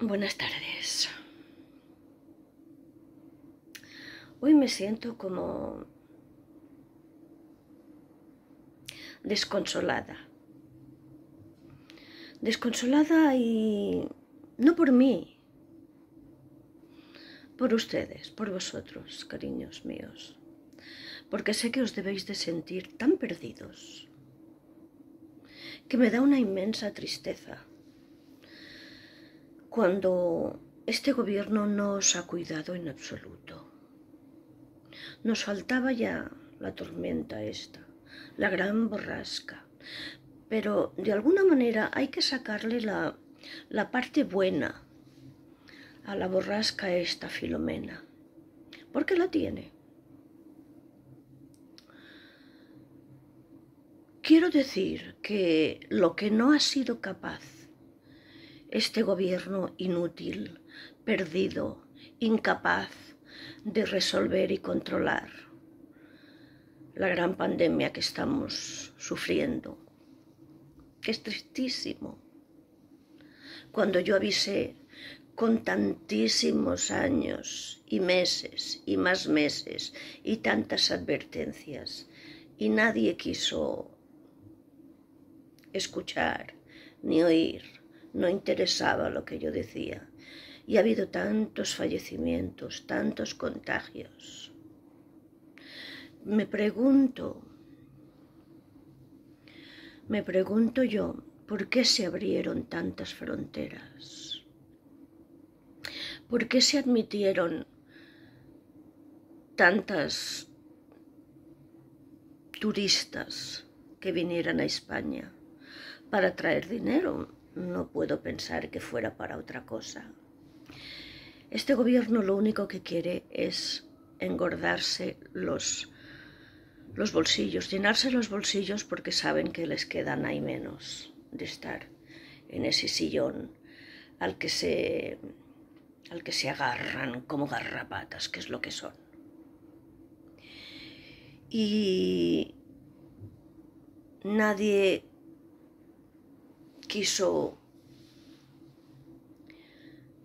Buenas tardes. Hoy me siento como desconsolada. Desconsolada y no por mí, por ustedes, por vosotros, cariños míos, porque sé que os debéis de sentir tan perdidos que me da una inmensa tristeza cuando este gobierno no ha cuidado en absoluto. Nos faltaba ya la tormenta esta, la gran borrasca, pero de alguna manera hay que sacarle la, la parte buena a la borrasca esta Filomena, porque la tiene. Quiero decir que lo que no ha sido capaz este gobierno inútil, perdido, incapaz de resolver y controlar la gran pandemia que estamos sufriendo, es tristísimo. Cuando yo avisé con tantísimos años y meses y más meses y tantas advertencias y nadie quiso escuchar ni oír no interesaba lo que yo decía. Y ha habido tantos fallecimientos, tantos contagios. Me pregunto, me pregunto yo, ¿por qué se abrieron tantas fronteras? ¿Por qué se admitieron tantas turistas que vinieran a España para traer dinero no puedo pensar que fuera para otra cosa. Este gobierno lo único que quiere es engordarse los, los bolsillos, llenarse los bolsillos porque saben que les quedan ahí menos de estar en ese sillón al que se al que se agarran como garrapatas, que es lo que son. Y nadie quiso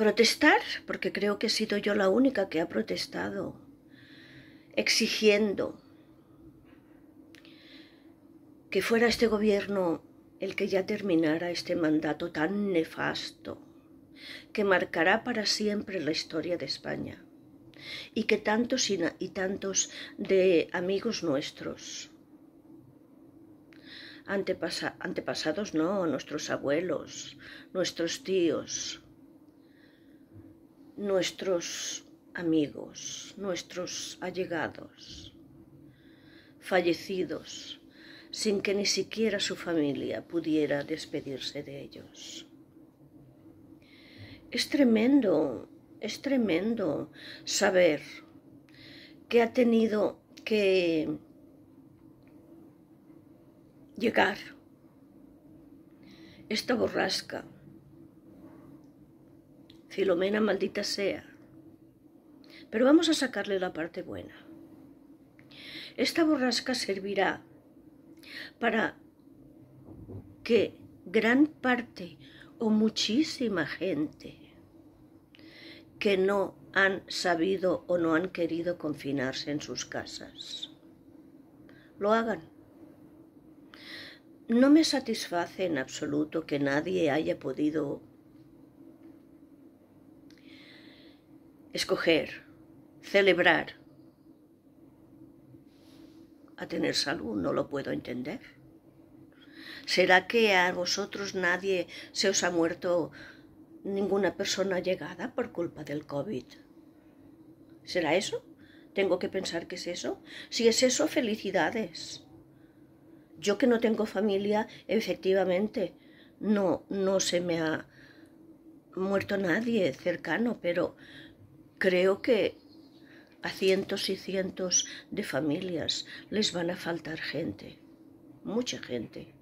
protestar, porque creo que he sido yo la única que ha protestado, exigiendo que fuera este gobierno el que ya terminara este mandato tan nefasto, que marcará para siempre la historia de España, y que tantos y, tantos de amigos nuestros antepasados no, nuestros abuelos, nuestros tíos, nuestros amigos, nuestros allegados, fallecidos, sin que ni siquiera su familia pudiera despedirse de ellos. Es tremendo, es tremendo saber que ha tenido que llegar. Esta borrasca, Filomena maldita sea, pero vamos a sacarle la parte buena. Esta borrasca servirá para que gran parte o muchísima gente que no han sabido o no han querido confinarse en sus casas. Lo hagan. No me satisface en absoluto que nadie haya podido escoger, celebrar, a tener salud, no lo puedo entender. ¿Será que a vosotros nadie se os ha muerto ninguna persona llegada por culpa del COVID? ¿Será eso? ¿Tengo que pensar que es eso? Si es eso, felicidades. Yo que no tengo familia, efectivamente, no, no se me ha muerto nadie cercano, pero creo que a cientos y cientos de familias les van a faltar gente, mucha gente,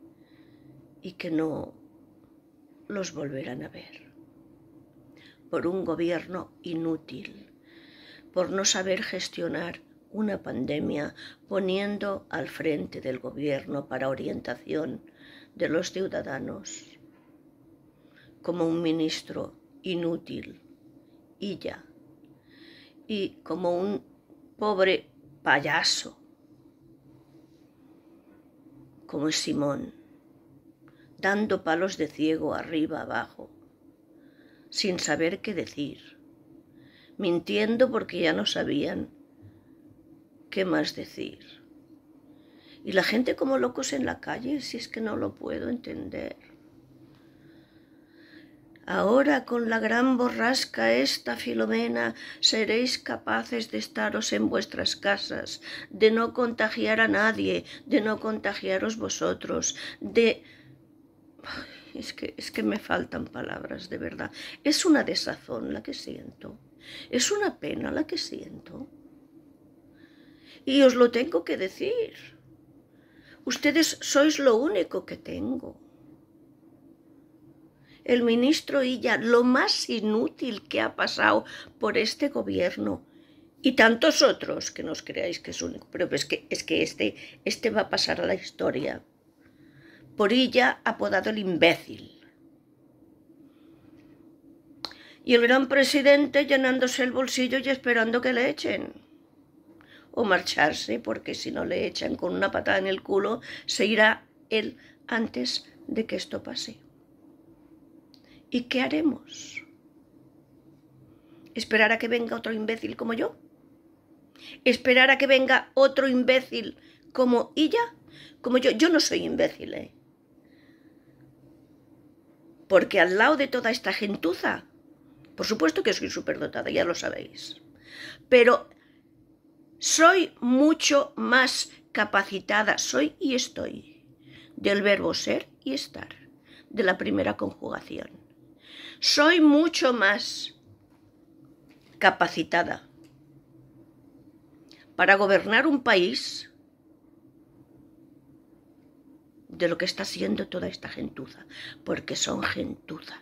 y que no los volverán a ver por un gobierno inútil, por no saber gestionar una pandemia poniendo al frente del gobierno para orientación de los ciudadanos como un ministro inútil y ya, y como un pobre payaso, como Simón, dando palos de ciego arriba abajo, sin saber qué decir, mintiendo porque ya no sabían ¿Qué más decir? Y la gente como locos en la calle, si es que no lo puedo entender. Ahora con la gran borrasca esta Filomena seréis capaces de estaros en vuestras casas, de no contagiar a nadie, de no contagiaros vosotros, de... Es que, es que me faltan palabras, de verdad. Es una desazón la que siento. Es una pena la que siento. Y os lo tengo que decir. Ustedes sois lo único que tengo. El ministro Illa, lo más inútil que ha pasado por este gobierno y tantos otros que nos creáis que es único, pero es que, es que este, este va a pasar a la historia. Por Illa apodado el imbécil. y el gran presidente llenándose el bolsillo y esperando que le echen o marcharse, porque si no le echan con una patada en el culo, se irá él antes de que esto pase. ¿Y qué haremos? ¿Esperar a que venga otro imbécil como yo? ¿Esperar a que venga otro imbécil como ella? Como yo, yo no soy imbécil, ¿eh? Porque al lado de toda esta gentuza, por supuesto que soy superdotada, ya lo sabéis. Pero soy mucho más capacitada, soy y estoy, del verbo ser y estar, de la primera conjugación. Soy mucho más capacitada para gobernar un país de lo que está siendo toda esta gentuza, porque son gentuza.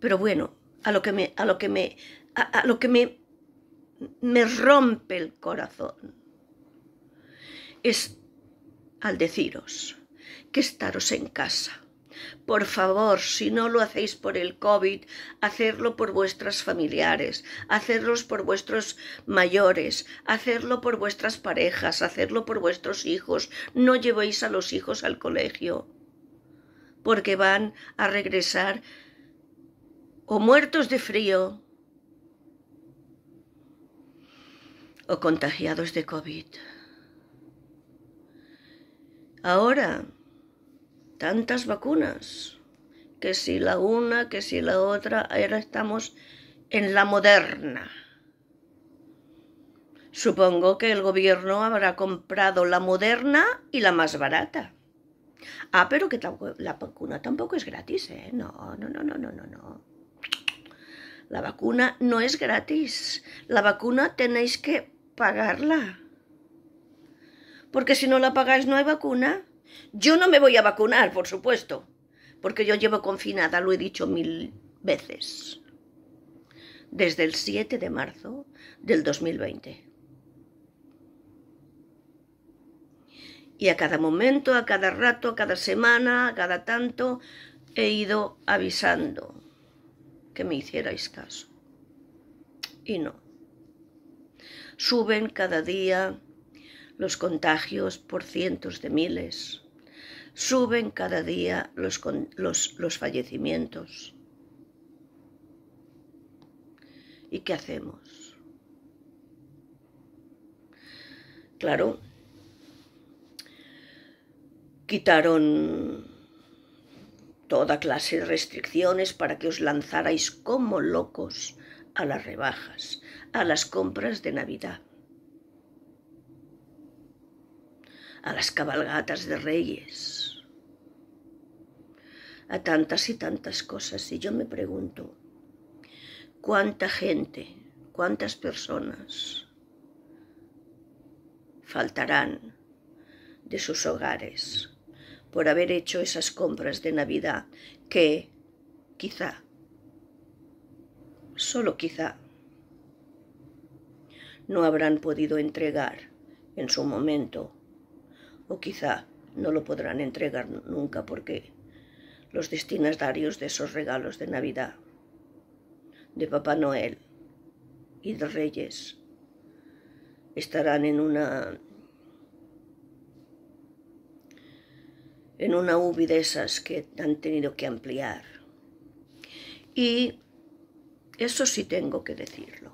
Pero bueno, a lo que me, a lo que me, lo que me me rompe el corazón. Es al deciros que estaros en casa. Por favor, si no lo hacéis por el COVID, hacerlo por vuestras familiares, hacerlo por vuestros mayores, hacerlo por vuestras parejas, hacerlo por vuestros hijos. No llevéis a los hijos al colegio, porque van a regresar o muertos de frío o contagiados de COVID. Ahora, tantas vacunas, que si la una, que si la otra, ahora estamos en la moderna. Supongo que el gobierno habrá comprado la moderna y la más barata. Ah, pero que la vacuna tampoco es gratis, ¿eh? No, no, no, no, no, no, no. La vacuna no es gratis. La vacuna tenéis que pagarla. Porque si no la pagáis no hay vacuna. Yo no me voy a vacunar, por supuesto. Porque yo llevo confinada, lo he dicho mil veces. Desde el 7 de marzo del 2020. Y a cada momento, a cada rato, a cada semana, a cada tanto, he ido avisando que me hicierais caso. Y no. Suben cada día los contagios por cientos de miles. Suben cada día los, los, los fallecimientos. ¿Y qué hacemos? Claro, quitaron toda clase de restricciones para que os lanzarais como locos a las rebajas, a las compras de Navidad, a las cabalgatas de Reyes, a tantas y tantas cosas. Y yo me pregunto, ¿cuánta gente, cuántas personas faltarán de sus hogares por haber hecho esas compras de Navidad que, quizá, solo quizá, no habrán podido entregar en su momento, o quizá no lo podrán entregar nunca porque los destinatarios de esos regalos de Navidad, de Papá Noel y de Reyes, estarán en una en una UBI de esas que han tenido que ampliar. Y eso sí tengo que decirlo.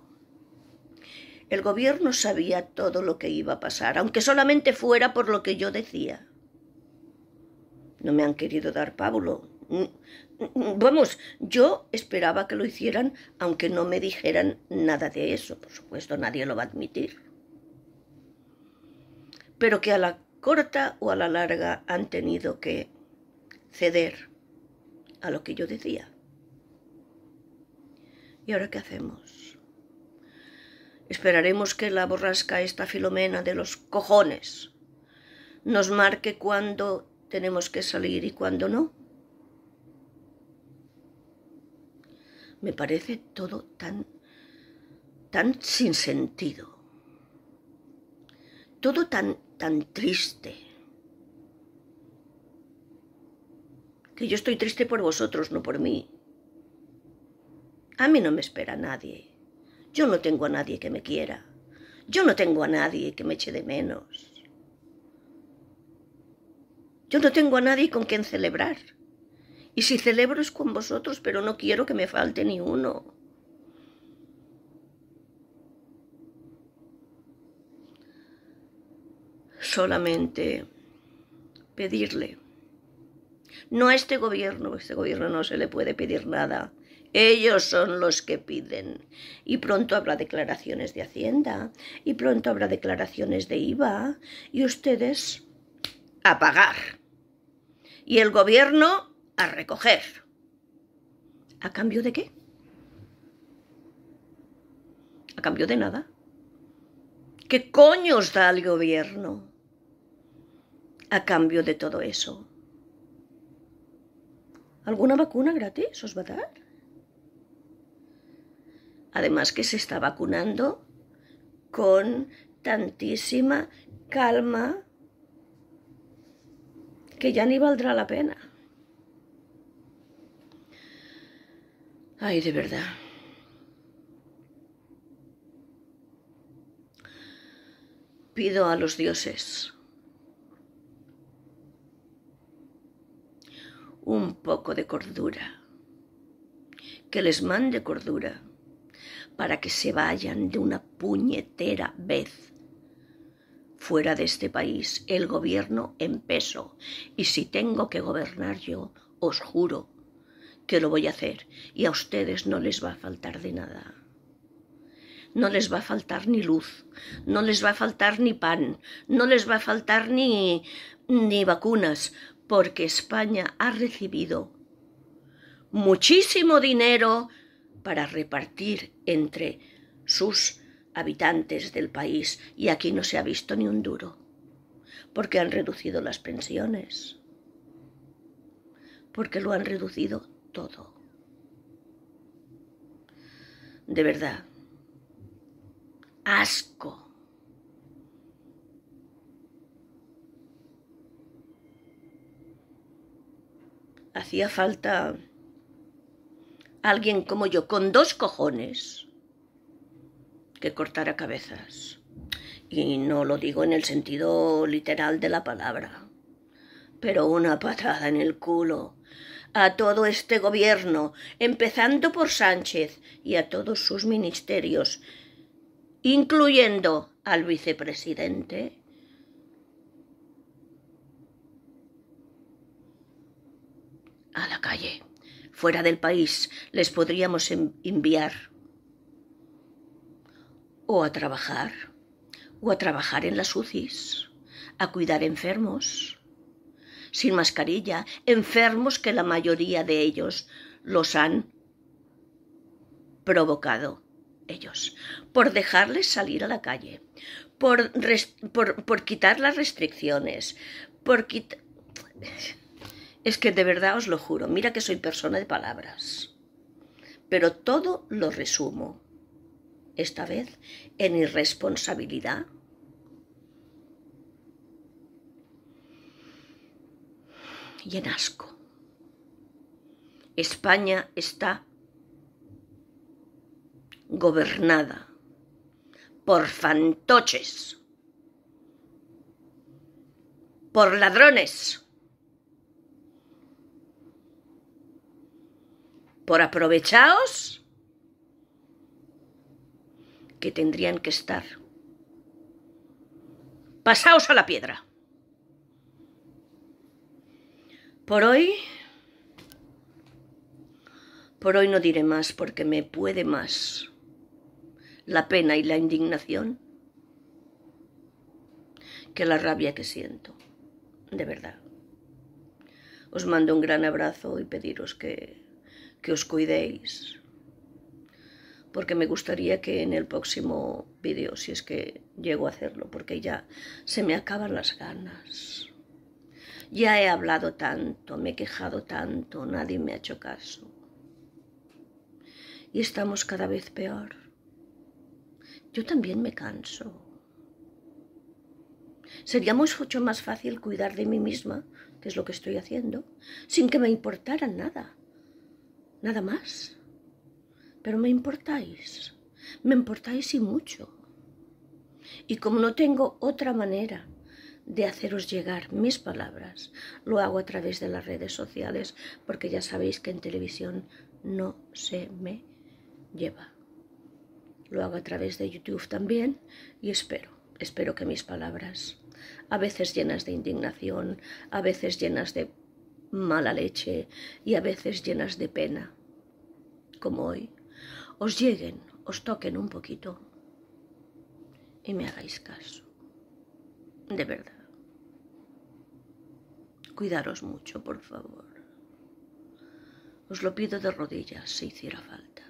El gobierno sabía todo lo que iba a pasar, aunque solamente fuera por lo que yo decía. No me han querido dar pábulo. Vamos, yo esperaba que lo hicieran, aunque no me dijeran nada de eso. Por supuesto, nadie lo va a admitir. Pero que a la corta o a la larga han tenido que ceder a lo que yo decía. ¿Y ahora qué hacemos? Esperaremos que la borrasca, esta filomena de los cojones, nos marque cuándo tenemos que salir y cuándo no. Me parece todo tan, tan sin sentido, todo tan tan triste. Que yo estoy triste por vosotros, no por mí. A mí no me espera nadie. Yo no tengo a nadie que me quiera. Yo no tengo a nadie que me eche de menos. Yo no tengo a nadie con quien celebrar. Y si celebro es con vosotros, pero no quiero que me falte ni uno. solamente pedirle. No a este gobierno, a este gobierno no se le puede pedir nada. Ellos son los que piden. Y pronto habrá declaraciones de Hacienda, y pronto habrá declaraciones de IVA, y ustedes a pagar. Y el gobierno a recoger. ¿A cambio de qué? ¿A cambio de nada? ¿Qué coños da el gobierno? a cambio de todo eso? ¿Alguna vacuna gratis os va a dar? Además que se está vacunando con tantísima calma que ya ni valdrá la pena. Ay, de verdad. Pido a los dioses un poco de cordura. Que les mande cordura para que se vayan de una puñetera vez fuera de este país el gobierno en peso. Y si tengo que gobernar yo, os juro que lo voy a hacer y a ustedes no les va a faltar de nada. No les va a faltar ni luz, no les va a faltar ni pan, no les va a faltar ni, ni vacunas, porque España ha recibido muchísimo dinero para repartir entre sus habitantes del país y aquí no se ha visto ni un duro, porque han reducido las pensiones, porque lo han reducido todo. De verdad, asco. hacía falta alguien como yo, con dos cojones, que cortara cabezas. Y no lo digo en el sentido literal de la palabra, pero una patada en el culo a todo este gobierno, empezando por Sánchez y a todos sus ministerios, incluyendo al vicepresidente, a la calle. Fuera del país les podríamos enviar o a trabajar, o a trabajar en las UCIs, a cuidar enfermos, sin mascarilla, enfermos que la mayoría de ellos los han provocado ellos, por dejarles salir a la calle, por, por, por quitar las restricciones, por quitar... Es que de verdad os lo juro, mira que soy persona de palabras. Pero todo lo resumo, esta vez en irresponsabilidad. Y en asco. España está gobernada por fantoches, por ladrones. por aprovechaos que tendrían que estar. Pasaos a la piedra. Por hoy, por hoy no diré más porque me puede más la pena y la indignación que la rabia que siento, de verdad. Os mando un gran abrazo y pediros que que os cuidéis, porque me gustaría que en el próximo vídeo, si es que llego a hacerlo, porque ya se me acaban las ganas. Ya he hablado tanto, me he quejado tanto, nadie me ha hecho caso. Y estamos cada vez peor. Yo también me canso. Sería mucho más fácil cuidar de mí misma, que es lo que estoy haciendo, sin que me importara nada nada más. Pero me importáis, me importáis y mucho. Y como no tengo otra manera de haceros llegar mis palabras, lo hago a través de las redes sociales, porque ya sabéis que en televisión no se me lleva. Lo hago a través de YouTube también y espero, espero que mis palabras, a veces llenas de indignación, a veces llenas de mala leche y a veces llenas de pena, como hoy, os lleguen, os toquen un poquito y me hagáis caso. De verdad. Cuidaros mucho, por favor. Os lo pido de rodillas si hiciera falta.